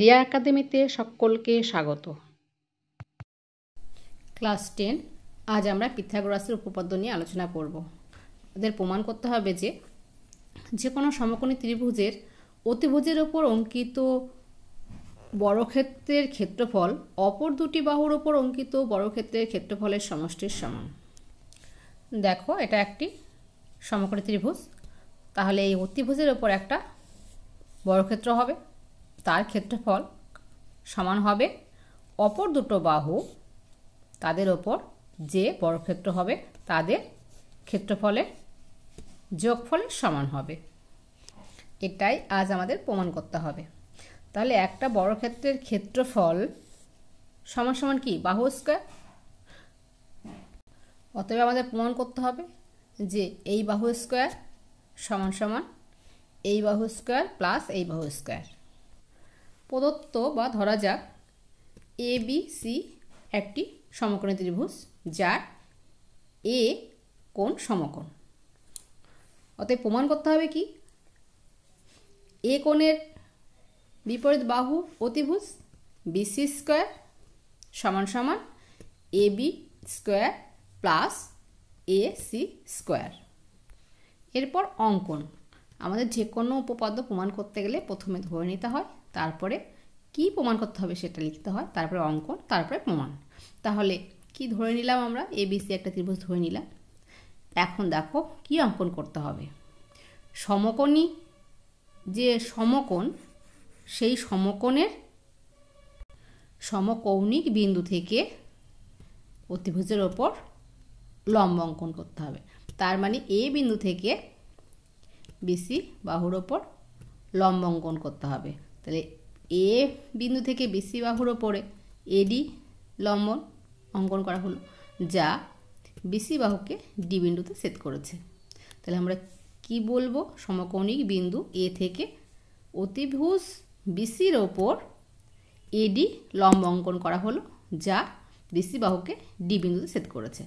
রিয়া একাডেমিতে সকলকে স্বাগত ক্লাস টেন আজ আমরা পিথাগোরাসের উপপাদ্য নিয়ে আলোচনা করব তাদের প্রমাণ করতে হবে যে যে কোনো সমকোণী ত্রিভুজের অতিভুজের ওপর অঙ্কিত বড়ক্ষেত্রের ক্ষেত্রফল অপর দুটি বাহুর ওপর অঙ্কিত বড়ক্ষেত্রের ক্ষেত্রফলের সমষ্টির সমান দেখো এটা একটি সমকোণী ত্রিভুজ তাহলে এই অতিভুজের ওপর একটা বড়ক্ষেত্র হবে তার ক্ষেত্রফল সমান হবে অপর দুটো বাহু তাদের ওপর যে বর্গক্ষেত্র হবে তাদের ক্ষেত্রফলের যোগফলের সমান হবে এটাই আজ আমাদের প্রমাণ করতে হবে তাহলে একটা বর্গক্ষেত্রের ক্ষেত্রফল সমান সমান কি বাহু স্কোয়ার অতএব আমাদের প্রমাণ করতে হবে যে এই বাহু স্কোয়ার সমান সমান এই বাহু স্কোয়ার প্লাস এই বাহু স্কোয়ার প্রদত্ত বা ধরা যাক এ বি সি একটি সমকোণী ত্রিভুজ যার এ কোন সমকোণ অতএব প্রমাণ করতে হবে কি এ কোণের বিপরীত বাহু অতিভুজ বিসি স্কোয়ার সমান সমান A B square plus A C square এরপর অঙ্কন আমাদের যে কোনো উপপাদ্য প্রমাণ করতে গেলে প্রথমে ধরে নিতে হয় তারপরে কি প্রমাণ করতে হবে সেটা লিখতে হয় তারপরে অঙ্কন তারপরে প্রমাণ তাহলে কি ধরে নিলাম আমরা এবিসি একটা ত্রিভুজ ধরে নিলাম এখন দেখো কি অঙ্কন করতে হবে সমকোণী যে সমকোণ সেই সমকোণের সমকৌণিক বিন্দু থেকে অতিভুজের ওপর লম্ব অঙ্কন করতে হবে তার মানে এ বিন্দু থেকে বিসি বাহুর ওপর লম্ব অঙ্কন করতে হবে তাহলে এ বিন্দু থেকে বেশি বাহুর ওপরে এডি লম্বন অঙ্কন করা হলো যা বেশি বাহুকে ডি বিন্দুতে সেট করেছে তাহলে আমরা কি বলবো সমকৌণিক বিন্দু এ থেকে অতিভুজ বিসির ওপর এডি লম্ব অঙ্কন করা হলো যা বিসি বাহুকে ডি বিন্দুতে সেট করেছে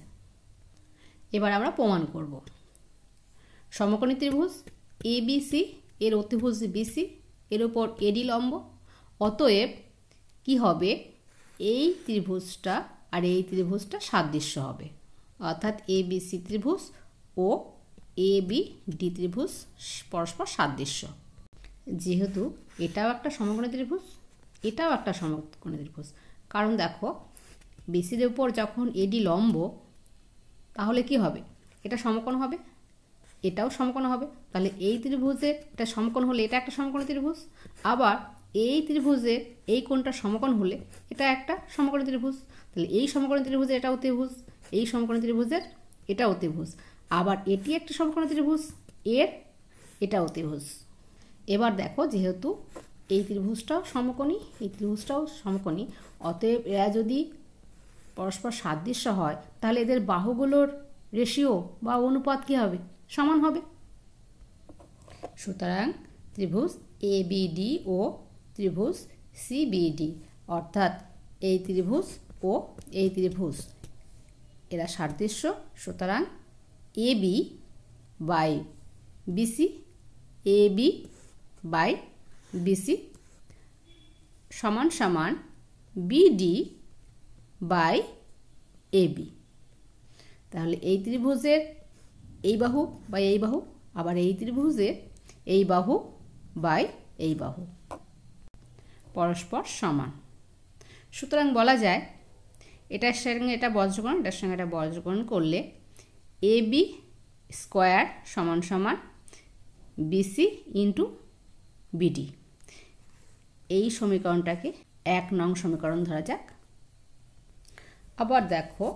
এবার আমরা প্রমাণ করব সমকোণী ত্রিভুজ এবিসি এর অতিভুজ বিসি এর ওপর এডি লম্ব অতএব কি হবে এই ত্রিভুজটা আর এই ত্রিভুজটা সাদৃশ্য হবে অর্থাৎ এ বি সি ত্রিভুজ ও এ বি ডি ত্রিভুজ পরস্পর সাদৃশ্য যেহেতু এটাও একটা সমকোণী ত্রিভুজ এটাও একটা সমকোণী ত্রিভুজ কারণ দেখো বিসির উপর যখন এডি লম্ব তাহলে কি হবে এটা সমকোণ হবে এটাও সমকোণ হবে তাহলে এই ত্রিভুজের এটা সমকোণ হলে এটা একটা সমকোণ ত্রিভুজ আবার এই ত্রিভুজে এই কোণটা সমকোণ হলে এটা একটা সমকোণ ত্রিভুজ তাহলে এই সমকোণ ত্রিভুজে এটাও ত্রিভুজ এই সমকোণ ত্রিভুজের এটাও ত্রিভুজ আবার এটি একটা সমকোণ ত্রিভুজ এর এটাও ত্রিভুজ এবার দেখো যেহেতু এই ত্রিভুজটাও সমকোণী এই ত্রিভুজটাও সমকোণী অতএব এরা যদি পরস্পর সাদৃশ্য হয় তাহলে এদের বাহুগুলোর রেশিও বা অনুপাত কী হবে সমান হবে সুতরাং ত্রিভুজ এ বিডি ও ত্রিভুজ সিবিডি অর্থাৎ এই ত্রিভুজ ও এই ত্রিভুজ এরা সাদৃশ্য সুতরাং A B by BC A B by BC সমান সমান বিডি বাই এবি তাহলে এই ত্রিভুজের এই বাহু বাই এই বাহু আবার এই ত্রিভুজে এই বাহু বাই এই বাহু পরস্পর সমান সুতরাং বলা যায় এটার সঙ্গে এটা বজ্রগণ এটার সঙ্গে এটা বজ্রগণ করলে এ বি স্কোয়ার সমান সমান বিসি ইন্টু বিডি এই সমীকরণটাকে এক নং সমীকরণ ধরা যাক আবার দেখো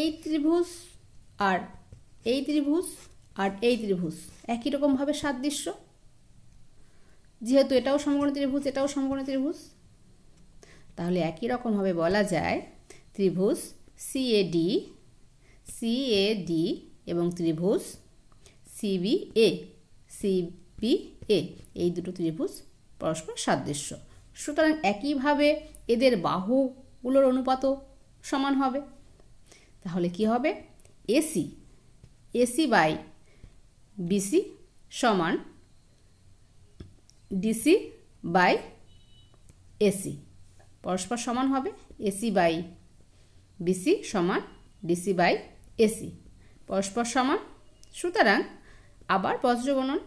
এই ত্রিভুজ আর এই ত্রিভুজ আর এই ত্রিভুজ একই রকমভাবে সাদৃশ্য যেহেতু এটাও সমগণ ত্রিভুজ এটাও সমগণ ত্রিভুজ তাহলে একই রকমভাবে বলা যায় ত্রিভুজ সিএডি সিএডি এবং ত্রিভুজ সিবিএ সিবিএ এই দুটো ত্রিভুজ পরস্পর সাদৃশ্য সুতরাং একইভাবে এদের বাহুগুলোর অনুপাতও সমান হবে তাহলে কি হবে এসি এসি বাই বিসি সমান ডিসি বাই এসি পরস্পর সমান হবে এসি বাই বিসি সমান ডিসি বাই এসি পরস্পর সমান সুতরাং আবার বজ্রগণন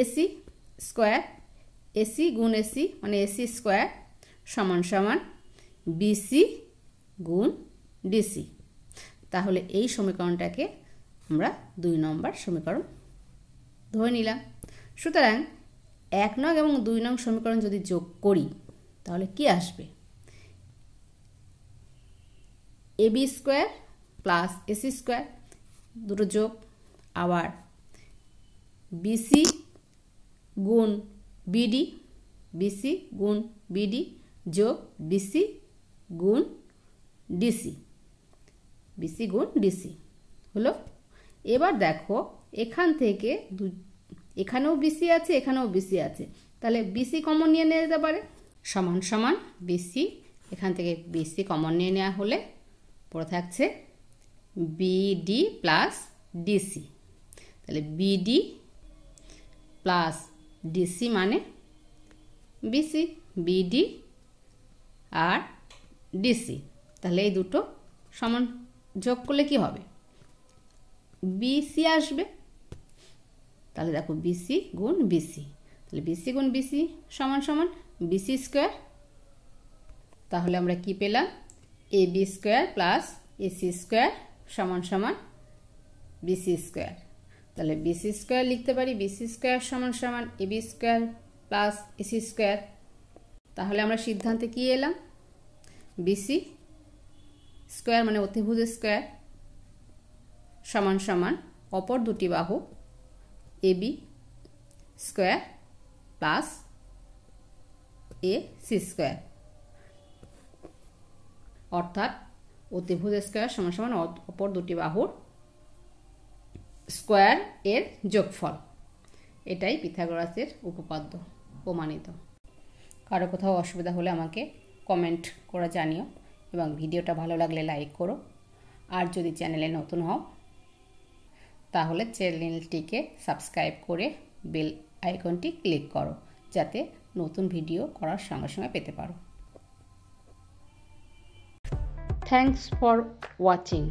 এসি স্কোয়ার এসি গুণ এসি মানে এসি স্কোয়ার সমান সমান বিসি গুণ ডিসি তাহলে এই সমীকরণটাকে আমরা দুই নম্বর সমীকরণ ধরে নিলাম সুতরাং এক নং এবং দুই নং সমীকরণ যদি যোগ করি তাহলে কি আসবে A B square plus AC square দুটো যোগ আবার বিসি গুণ বিডি বিসি গুণ বিডি যোগ বিসি গুণ ডিসি বিসি গুণ ডিসি হলো এবার দেখো এখান থেকে দু এখানেও বিসি আছে এখানেও বিসি আছে তাহলে বিসি কমন নিয়ে নেওয়া যেতে পারে সমান সমান বিসি এখান থেকে বিসি কমন নিয়ে নেওয়া হলে পড়ে থাকছে বিডি প্লাস ডিসি তাহলে বিডি প্লাস ডিসি মানে বিসি বিডি আর ডিসি তাহলে এই দুটো সমান যোগ করলে কি হবে বিসি আসবে তাহলে দেখো বিসি গুণ বিসি তাহলে বিসি গুণ বিসি সমান সমান বিসি স্কোয়ার তাহলে আমরা কি পেলাম A B square plus C square সমান সমান বিসি স্কোয়ার তাহলে বিসি স্কোয়ার লিখতে পারি বিসি স্কোয়ার সমান সমান A B square plus C square তাহলে আমরা সিদ্ধান্তে কি এলাম বিসি স্কোয়ার মানে অতিভুজ স্কোয়ার সমান সমান অপর দুটি বাহু A B square plus A C square অর্থাৎ অতিভুজ স্কোয়ার সমান সমান অপর দুটি বাহুর স্কোয়ার এর যোগফল এটাই পিথাগোরাসের উপপাদ্য প্রমাণিত কারো কোথাও অসুবিধা হলে আমাকে কমেন্ট করে জানিও এবং ভিডিওটা ভালো লাগলে লাইক করো আর যদি চ্যানেলে নতুন হও তাহলে চ্যানেলটিকে সাবস্ক্রাইব করে বেল আইকনটি ক্লিক করো যাতে নতুন ভিডিও করার সঙ্গে সঙ্গে পেতে পারো থ্যাংকস ফর ওয়াচিং